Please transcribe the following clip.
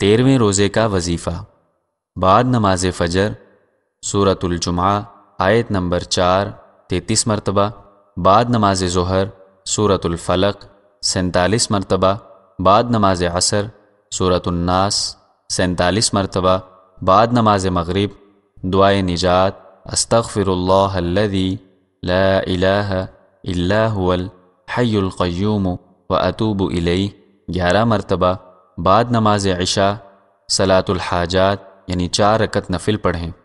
تیرویں روزے کا وظیفہ بعد نماز فجر صورت الجمعہ آیت نمبر چار تینتیس مرتبہ بعد نماز ظہر صورت الفلق سینتالیس مرتبہ بعد نماز عصر صورت الناس سینتالیس مرتبہ بعد نماز مغرب دعائے نجات استغفر اللہ لا الہ الا الحی القیوم و اطوب الیہ گیارہ مرتبہ بعد نماز عشاء صلاۃ الحاجات یعنی چار رکت نفل پڑھیں